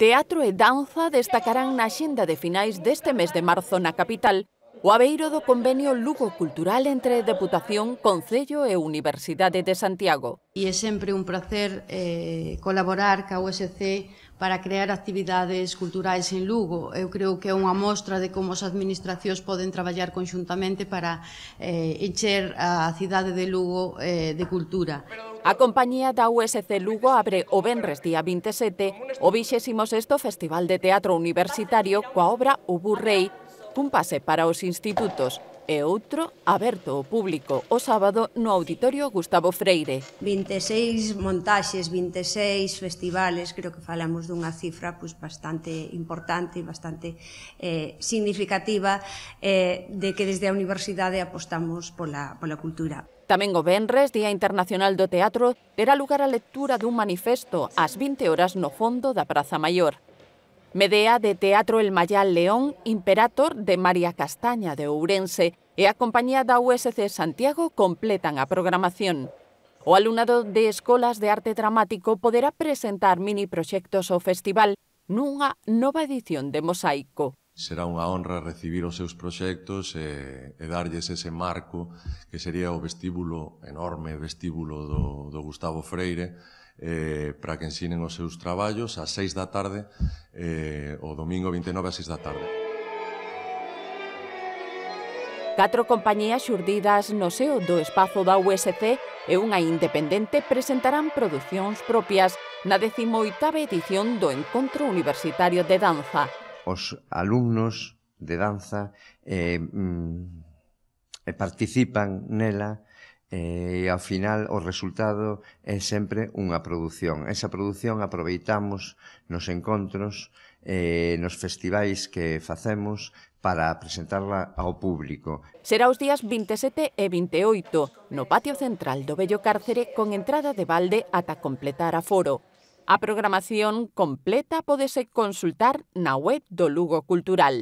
Teatro e danza destacarán na xenda de finais deste mes de marzo na capital o aveiro do convenio Lugo Cultural entre Deputación, Concello e Universidade de Santiago. E é sempre un placer eh, colaborar ca USC para crear actividades culturais en Lugo. Eu creo que é unha mostra de como as administracións poden traballar conxuntamente para eh, encher a cidade de Lugo eh, de cultura. A compañía da USC Lugo abre o Benres día 27 o 26º Festival de Teatro Universitario coa obra O Burrei, cun pase para os institutos e outro aberto ao público o sábado no Auditorio Gustavo Freire. 26 montaxes, 26 festivales, creo que falamos dunha cifra pois, bastante importante e bastante eh, significativa eh, de que desde a universidade apostamos pola, pola cultura. Tamén o Benres, Día Internacional do Teatro, terá lugar a lectura dun manifesto ás 20 horas no fondo da Praza Maior. Medea de Teatro El Mayal León, Imperator de María Castaña de Ourense e a compañía da USC Santiago completan a programación. O alumnado de escolas de arte dramático poderá presentar mini proxectos ao festival nunha nova edición de Mosaico será unha honra recibir os seus proxectos e, e darlles ese marco que sería o vestíbulo, enorme vestíbulo do, do Gustavo Freire, eh, para que ensinen os seus traballos ás 6 da tarde, eh, o domingo 29 ás 6 da tarde. Catro compañías xurdidas no seo do espazo da USC e unha independente presentarán producións propias na 18ª edición do Encontro Universitario de Danza, os alumnos de danza eh, mm, eh, participan nela eh, e ao final o resultado é sempre unha produción. Esa produción aproveitamos nos encontros, eh, nos festivais que facemos para presentarla ao público. Será os días 27 e 28 no patio central do Bello Cárcere con entrada de balde ata completar aforo. A programación completa podés consultar na web Lugo Cultural.